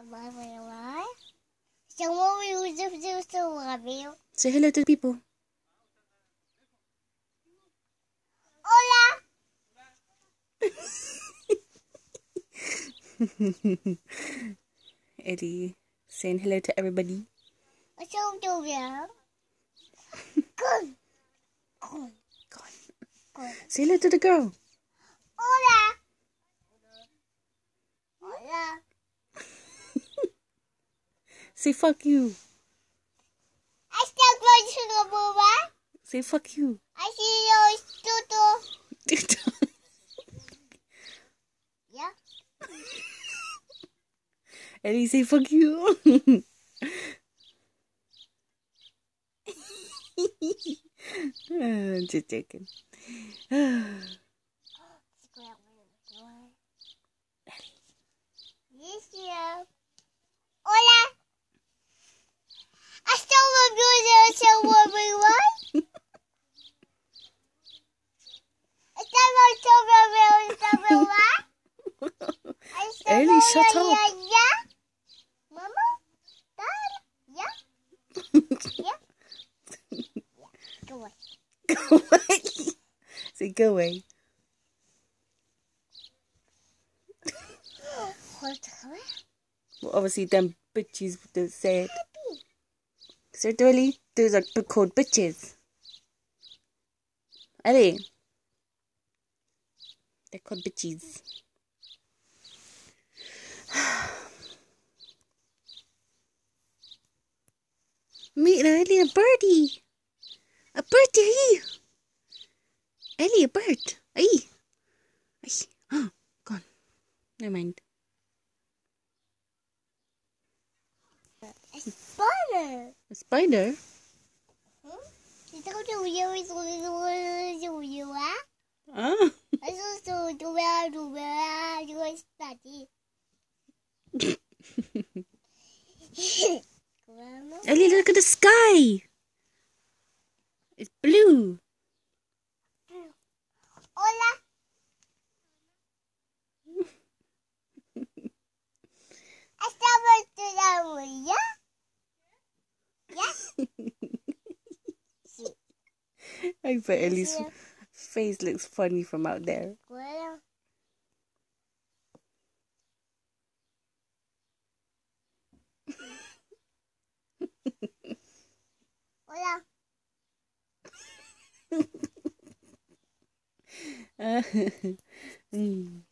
alive and alive. So what we would do so love you. Say hello to the people. Hola. Eddie saying hello to everybody. So do you. Good. Good. Good. Say hello to the girl. Hola. Say fuck you. I still going to the movie. Say fuck you. I see your tutu. yeah. and he say fuck you. I'm just joking. Ellie, shut up. go away. Go away. Say go away. well, obviously them bitches don't say it. So Dolly, those are called bitches. Ellie. They're called bitches. meet an alien birdie. A birdie, aí. Alien bird, Aye. Aye. Oh, gone. Never mind. A spider. A spider? Hmm? Ah. Ellie, look at the sky. It's blue. Hola. Estamos estudiando, Yes. I bet Ellie's face looks funny from out there. 嗯嗯。